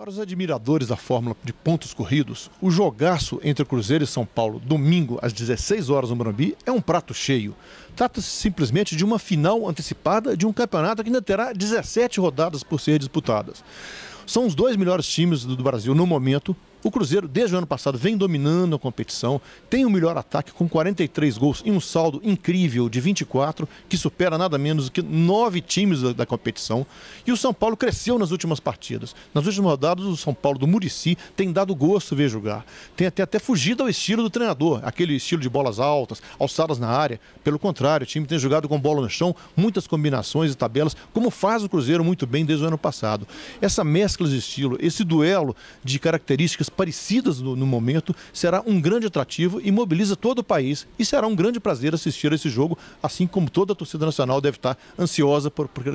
Para os admiradores da fórmula de pontos corridos, o jogaço entre Cruzeiro e São Paulo, domingo às 16 horas no Morumbi, é um prato cheio. Trata-se simplesmente de uma final antecipada de um campeonato que ainda terá 17 rodadas por ser disputadas. São os dois melhores times do Brasil no momento, o Cruzeiro, desde o ano passado, vem dominando a competição, tem o melhor ataque com 43 gols e um saldo incrível de 24, que supera nada menos do que nove times da, da, competição. E o São Paulo cresceu nas últimas partidas. Nas últimas rodadas, o São Paulo do Murici tem dado gosto ver jogar. Tem até, até fugido ao estilo do treinador, aquele estilo de bolas altas, alçadas na área. Pelo contrário, o time tem jogado com bola no chão, muitas combinações e tabelas, como faz o Cruzeiro muito bem desde o ano passado. Essa mescla de estilo, esse duelo de características parecidas no, no, momento, será um grande atrativo e mobiliza todo o país. E será um grande prazer assistir a esse jogo, assim como toda a torcida nacional deve estar ansiosa por, por